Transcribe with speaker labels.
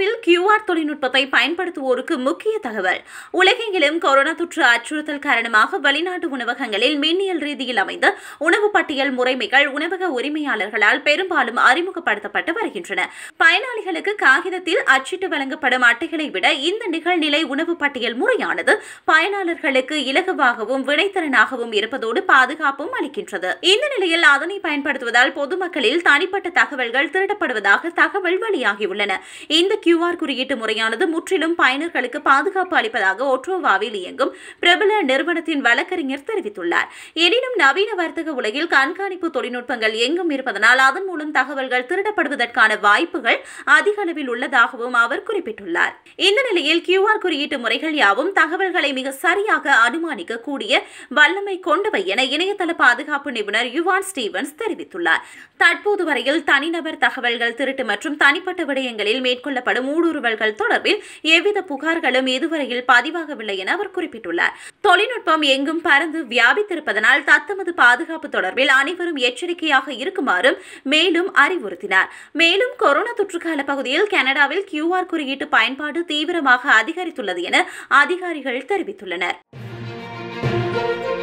Speaker 1: இந்தியாவில் கியூஆர் தொழில்நுட்பத்தை பயன்படுத்துவோருக்கு முக்கிய தகவல் உலகெங்கிலும் கொரோனா தொற்று அச்சுறுத்தல் காரணமாக வெளிநாட்டு உணவகங்களில் மின்னியல் ரீதியில் அமைந்த உணவு பட்டியல் முறைமைகள் உணவக உரிமையாளர்களால் பெரும்பாலும் அறிமுகப்படுத்தப்பட்டு வருகின்றன பயனாளிகளுக்கு காகிதத்தில் அச்சிட்டு வழங்கப்படும் அட்டைகளை விட இந்த நிகழ்நிலை உணவு பட்டியல் முறையானது பயனாளர்களுக்கு இலகுவாகவும் வினைத்திறனாகவும் இருப்பதோடு பாதுகாப்பும் அளிக்கின்றது இந்த நிலையில் அதனை பயன்படுத்துவதால் பொதுமக்களில் தனிப்பட்ட தகவல்கள் திருடப்படுவதாக தகவல் வெளியாகியுள்ளன இந்த கியூஆர் குறியீட்டு முறையானது முற்றிலும் பயனர்களுக்கு பாதுகாப்பு அளிப்பதாக ஒட்ரோவாவில் இயங்கும் பிரபல நிறுவனத்தின் வழக்கறிஞர் தெரிவித்துள்ளார் எனினும் நவீன வர்த்தக உலகில் கண்காணிப்பு தொழில்நுட்பங்கள் எங்கும் இருப்பதனால் அதன் மூலம் தகவல்கள் திருடப்படுவதற்கான வாய்ப்புகள் அதிக அளவில் உள்ளதாகவும் அவர் குறிப்பிட்டுள்ளார் இந்த நிலையில் கியூஆர் குறியீட்டு முறைகள் யாவும் தகவல்களை மிக சரியாக அனுமானிக்க கூடிய வல்லமை கொண்டவை என இணையதள பாதுகாப்பு நிபுணர் யுவான் ஸ்டீவன்ஸ் தெரிவித்துள்ளார் தற்போது வரையில் தனிநபர் தகவல்கள் திருட்டு மற்றும் தனிப்பட்ட விடயங்களில் மேற்கொள்ளப்படும் ஏற்படும் ஊடுருவல்கள் தொடர்பில் எவ்வித புகார்களும் இதுவரையில் பதிவாகவில்லை என அவர் குறிப்பிட்டுள்ளார் தொழில்நுட்பம் எங்கும் பறந்து வியாபித்திருப்பதனால் தத்தமது பாதுகாப்பு தொடர்பில் அனைவரும் எச்சரிக்கையாக இருக்குமாறும் மேலும் அறிவுறுத்தினார் மேலும் கொரோனா தொற்றுக்கால பகுதியில் கனடாவில் கியூஆர் குறியீட்டு பயன்பாடு தீவிரமாக அதிகரித்துள்ளது என அதிகாரிகள் தெரிவித்துள்ளனர்